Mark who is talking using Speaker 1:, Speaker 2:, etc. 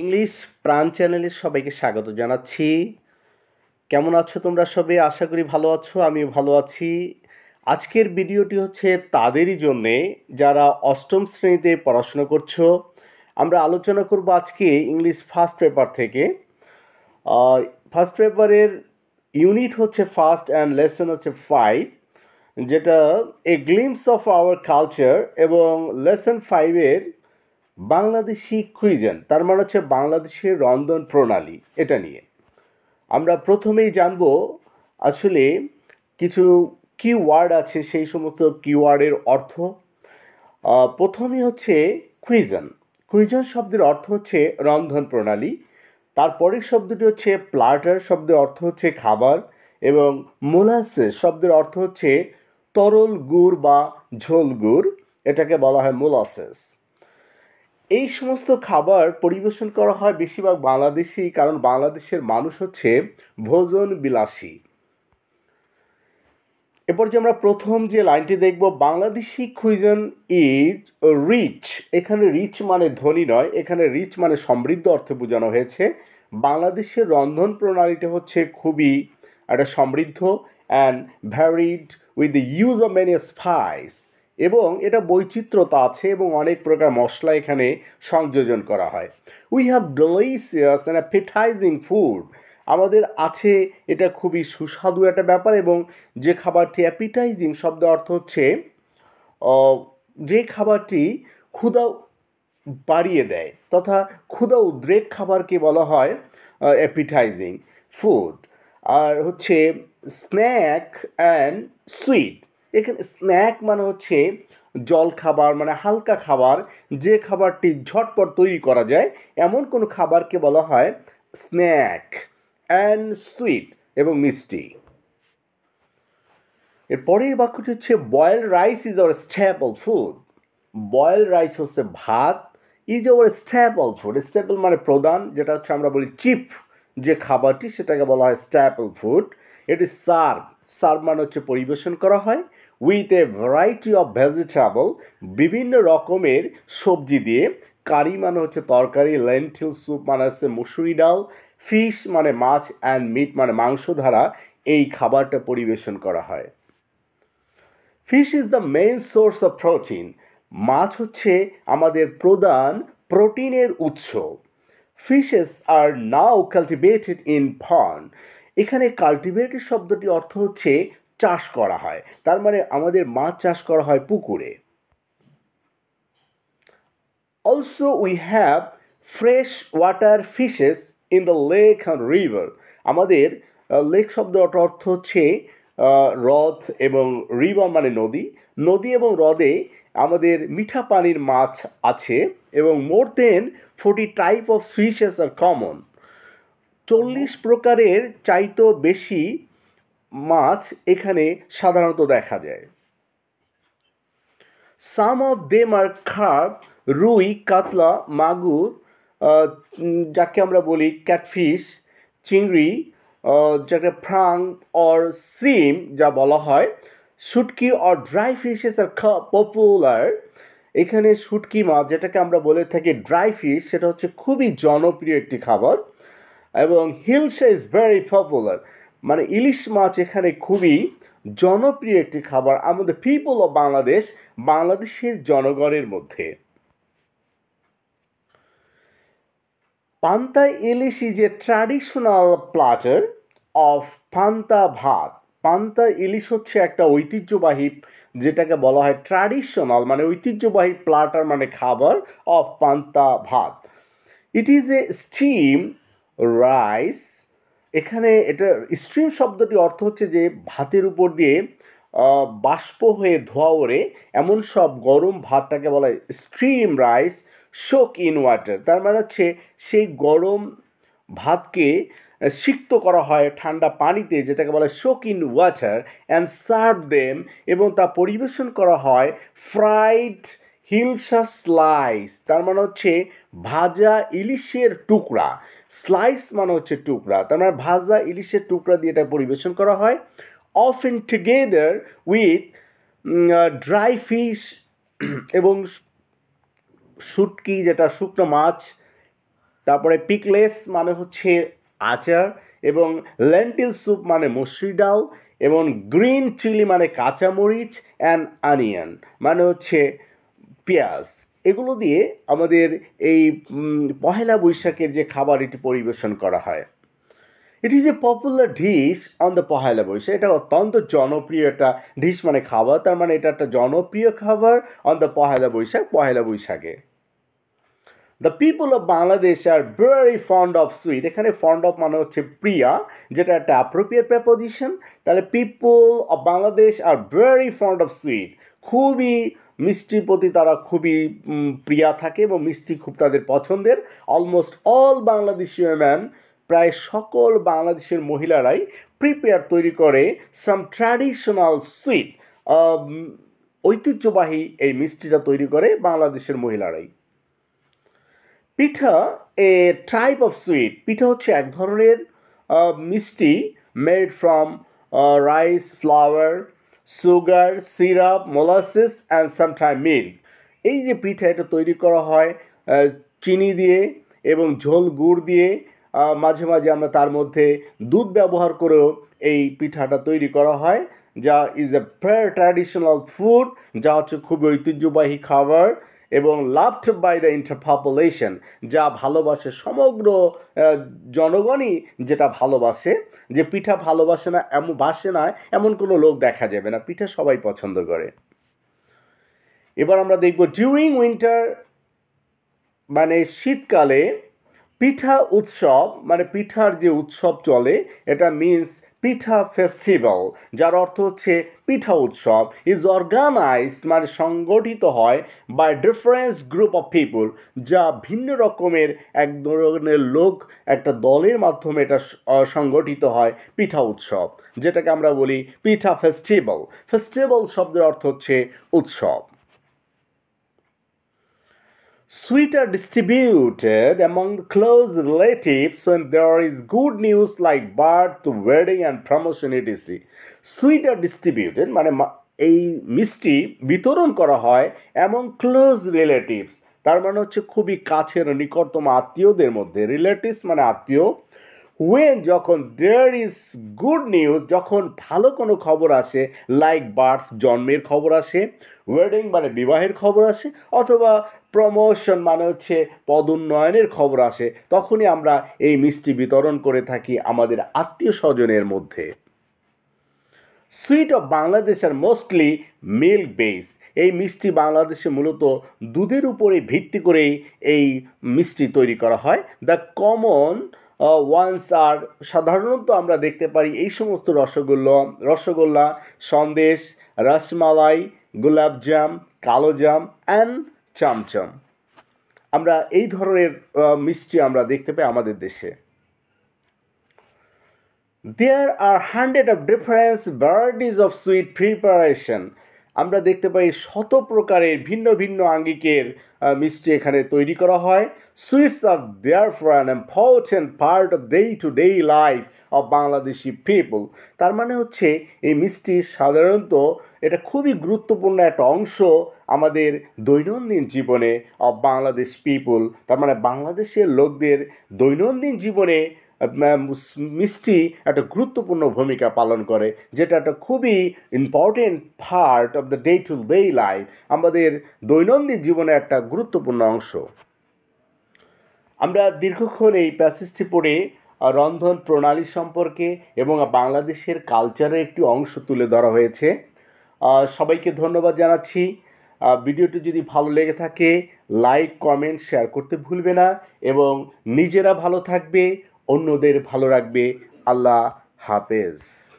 Speaker 1: English প্রাণ চ্যানেলে সবাইকে স্বাগত জানাচ্ছি কেমন আছো তোমরা সবে আশা করি ভালো আছো আমিও ভালো আছি আজকের ভিডিওটি হচ্ছে তাদেরই জন্যে যারা অষ্টম শ্রেণীতে পড়াশোনা করছো আমরা আলোচনা করব আজকে ইংলিশ ফার্স্ট পেপার থেকে ফার্স্ট পেপারের ইউনিট হচ্ছে ফার্স্ট অ্যান্ড লেসন হচ্ছে ফাইভ যেটা a glimpse of our culture এবং লেসন ফাইভের বাংলাদেশি কুইজেন তার মানে হচ্ছে বাংলাদেশের রন্ধন প্রণালী এটা নিয়ে আমরা প্রথমেই জানব আসলে কিছু কিওয়ার্ড আছে সেই সমস্ত কিওয়ার্ডের অর্থ প্রথমে হচ্ছে কুইজন কুইজন শব্দের অর্থ হচ্ছে রন্ধন প্রণালী তারপরের শব্দটি হচ্ছে প্লাটার শব্দের অর্থ হচ্ছে খাবার এবং মোলাসেস শব্দের অর্থ হচ্ছে তরল গুড় বা ঝোল গুড় এটাকে বলা হয় মোলাসেস এই সমস্ত খাবার পরিবেশন করা হয় বেশিরভাগ বাংলাদেশি কারণ বাংলাদেশের মানুষ হচ্ছে ভোজন বিলাসী এরপর যে আমরা প্রথম যে লাইনটি দেখব বাংলাদেশি কুইজন ইজ রিচ এখানে রিচ মানে ধনী নয় এখানে রিচ মানে সমৃদ্ধ অর্থে বোঝানো হয়েছে বাংলাদেশের রন্ধন প্রণালীটা হচ্ছে খুবই একটা সমৃদ্ধ and varied with the use of many spice এবং এটা বৈচিত্র্যতা আছে এবং অনেক প্রকার মশলা এখানে সংযোজন করা হয় we have delicious and appetising food আমাদের আছে এটা খুবই সুস্বাদু একটা ব্যাপার এবং যে খাবারটি অ্যাপিটাইজিং শব্দ অর্থ হচ্ছে যে খাবারটি ক্ষুদা বাড়িয়ে দেয় তথা ক্ষুদা উদ্রেক খাবারকে বলা হয় অ্যাপিটাইজিং ফুড আর হচ্ছে স্ন্যাক অ্যান্ড সুইট এখানে স্ন্যাক মানে হচ্ছে জল খাবার মানে হালকা খাবার যে খাবারটি ঝটপট তৈরি করা যায় এমন কোনো খাবারকে বলা হয় স্ন্যাক অ্যান্ড সুইট এবং মিষ্টি এরপরে এই বাক্যটি হচ্ছে boil rice is our staple food boil rice হচ্ছে ভাত is our staple food staple মানে প্রধান যেটা হচ্ছে আমরা বলি চিপ যে খাবারটি সেটাকে বলা হয় স্ট্যাপল ফুড এটি সার্ভ সার্ভ মানে হচ্ছে পরিবেশন করা হয় with a variety of vegetable বিভিন্ন রকমের সবজি দিয়ে কারি মানে হচ্ছে তরকারি লেন্টিল স্যুপ মানে হচ্ছে মুসুরি ডাল ফিশ মানে মাছ অ্যান্ড মিট মানে মাংস দ্বারা এই খাবারটা পরিবেশন করা হয় fish is the main source of protein মাছ হচ্ছে আমাদের প্রধান প্রোটিনের উৎস fishes are now cultivated in pond এখানে কাল্টিভেটেড শব্দটি অর্থ হচ্ছে চাষ করা হয় তার মানে আমাদের মাছ চাষ করা হয় পুকুরে also we have fresh water fishes in the lake and river আমাদের লেক শব্দ অর্থ হচ্ছে হ্রদ এবং রিভার মানে নদী নদী এবং হ্রদে আমাদের মিঠা পানির মাছ আছে এবং more than forty type of fishes are common চল্লিশ প্রকারের চাইতো বেশি মাছ এখানে সাধারণত দেখা যায় সাম অফ দেম আর খার্প রুই কাতলা মাগুর যাকে আমরা বলি ক্যাটফিশ চিংড়ি যাকে ফ্রাং অর সিম যা বলা হয় shutki or dry fishes are popular এখানে শুটকি মাছ যেটাকে আমরা বলে থাকি ড্রাই ফিশ সেটা হচ্ছে খুবই জনপ্রিয় একটি খাবার এবং হিলসা ইজ ভেরি পপুলার মানে ইলিশ মাছ এখানে খুবই জনপ্রিয় একটি খাবার আমাদের পিপল অফ বাংলাদেশ বাংলাদেশের জনগণের মধ্যে panta ilish is a traditional platter of panta bhat পান্তা ইলিশ হচ্ছে একটা ঐতিহ্যবাহী যেটাকে বলা হয় ট্র্যাডিশনাল মানে ঐতিহ্যবাহী প্লাটার মানে খাবার of panta bhat it is a steam rice এখানে এটা স্ট্রিম শব্দটি অর্থ হচ্ছে যে ভাতের উপর দিয়ে বাষ্প হয়ে ধোয়া ওড়ে এমন সব গরম ভাতটাকে বলা হয় stream rice soak in water তার মানে হচ্ছে সেই গরম ভাতকে সিক্ত করা হয় ঠান্ডা পানিতে যেটাকে বলে soak in water and serve them এবং তা পরিবেশন করা হয় ফ্রাইড হিলসা স্লাইস তার মানে হচ্ছে ভাজা ইলিশের টুকরা স্লাইস মানে হচ্ছে টুকরা তার মানে ভাজা ইলিশের টুকরা দিয়ে এটা পরিবেশন করা হয় of in together with dry fish এবং শুটকি যেটা শুকনো মাছ তারপরে পিকলেস মানে হচ্ছে আচার এবং লেন্টিল স্যুপ মানে মসুরি ডাল এবং গ্রিন চিলি মানে কাঁচামরিচ অ্যান্ড আনিয়ন মানে হচ্ছে পেঁয়াজ এগুলো দিয়ে আমাদের এই পহেলা বৈশাখের যে খাবার এটি পরিবেশন করা হয় it is a popular dish on the Pahela Baishakh এটা অত্যন্ত জনপ্রিয় একটা ডিশ মানে খাবার তার মানে এটা একটা জনপ্রিয় খাবার অন দ্য পহেলা বৈশাখ পহেলা বৈশাখে the people of Bangladesh are very fond of sweet এখানে ফন্ড অফ মানে হচ্ছে প্রিয়া যেটা একটা অ্যাপ্রোপ্রিয়েট প্রেপোজিশন তাহলে people of Bangladesh are very fond of sweet খুবই মিষ্টির প্রতি তারা খুবই প্রিয়া থাকে এবং মিষ্টি খুব তাদের পছন্দের অলমোস্ট অল বাংলাদেশি ম্যান প্রায় সকল বাংলাদেশের মহিলারাই প্রিপেয়ার তৈরি করে সাম ট্র্যাডিশনাল সুইট ঐতিহ্যবাহী এই মিষ্টিটা তৈরি করে বাংলাদেশের মহিলারাই pitha a type of sweet পিঠা হচ্ছে এক ধরনের মিষ্টি made from rice flour sugar syrup molasses and sometime milk এই যে পিঠা এটা তৈরি করা হয় চিনি দিয়ে এবং ঝোল গুড় দিয়ে মাঝে মাঝে আমরা তার মধ্যে দুধ ব্যবহার করেও এই পিঠাটা তৈরি করা হয় যা is a very traditional food যা হচ্ছে খুবই ঐতিহ্যবাহী খাবার এবং লাভড বাই দ্য ইন্টারপপুলেশন যা ভালোবাসে সমগ্র জনগণই যেটা ভালোবাসে যে পিঠা ভালোবাসে না এমন বাসে না এমন কোনো লোক দেখা যাবে না পিঠা সবাই পছন্দ করে এবার আমরা দেখব ডিউরিং উইন্টার মানে শীতকালে পিঠা উৎসব মানে পিঠার যে উৎসব চলে এটা মিন্স পিঠা ফেস্টিভ্যাল যার অর্থ হচ্ছে পিঠা উৎসব ইজ অর্গানাইজড মানে সংগঠিত হয় by difference group of people যা ভিন্ন রকমের এক ধরনের লোক একটা দলের মাধ্যমে এটা সংগঠিত হয় পিঠা উৎসব যেটাকে আমরা বলি পিঠা ফেস্টিভ্যাল ফেস্টিভ্যাল শব্দের অর্থ হচ্ছে উৎসব Sweets are distributed among close relatives when there is good news like birth, wedding and promotion etc. Sweets are distributed মানে এই মিষ্টি বিতরণ করা হয় এমন ক্লোজ রিলেটিভস তার মানে হচ্ছে খুবই কাছের নিকটতম আত্মীয়দের মধ্যে রিলেটিভস মানে আত্মীয় ওয়েন যখন দেয়ার ইজ গুড নিউজ যখন ভালো কোনো খবর আসে লাইক বার্থ জন্মের খবর আসে ওয়েডিং মানে বিবাহের খবর আসে অথবা প্রমোশন মানে হচ্ছে পদোন্নয়নের খবর আসে তখনই আমরা এই মিষ্টি বিতরণ করে থাকি আমাদের আত্মীয় স্বজনের মধ্যে sweet of Bangladesh are mostly milk base এই মিষ্টি বাংলাদেশে মূলত দুধের উপরে ভিত্তি করেই এই মিষ্টি তৈরি করা হয় দ্য কমন ওয়ান্স আর সাধারণত আমরা দেখতে পারি এই সমস্ত রসগোল্লা রসগোল্লা সন্দেশ রসমালাই গোলাপজাম কালোজাম অ্যান্ড চামচাম আমরা এই ধরনের মিষ্টি আমরা দেখতে পাই আমাদের দেশে there are hundred of difference varieties of sweet preparation আমরা দেখতে পাই শত প্রকারের ভিন্ন ভিন্ন আঙ্গিকের মিষ্টি এখানে তৈরি করা হয় sweets are there for an and part of day to day life of Bangladeshi people তার মানে হচ্ছে এই মিষ্টি সাধারণত এটা খুবই গুরুত্বপূর্ণ একটা অংশ আমাদের দৈনন্দিন জীবনে অফ বাংলাদেশ পিপল তার মানে বাংলাদেশের লোকদের দৈনন্দিন জীবনে মিষ্টি একটা গুরুত্বপূর্ণ ভূমিকা পালন করে যেটা একটা খুবই important part of the day to day life আমাদের দৈনন্দিন জীবনে একটা গুরুত্বপূর্ণ অংশ আমরা দীর্ঘক্ষণ এই প্যাসেজটি পড়ে রন্ধন প্রণালী সম্পর্কে এবং বাংলাদেশের কালচারের একটি অংশ তুলে ধরা হয়েছে সবাইকে ধন্যবাদ জানাচ্ছি ভিডিওটি যদি ভালো লেগে থাকে লাইক কমেন্ট শেয়ার করতে ভুলবে না এবং নিজেরা ভালো থাকবে অন্যদের ভালো রাখবে আল্লাহ হাফেজ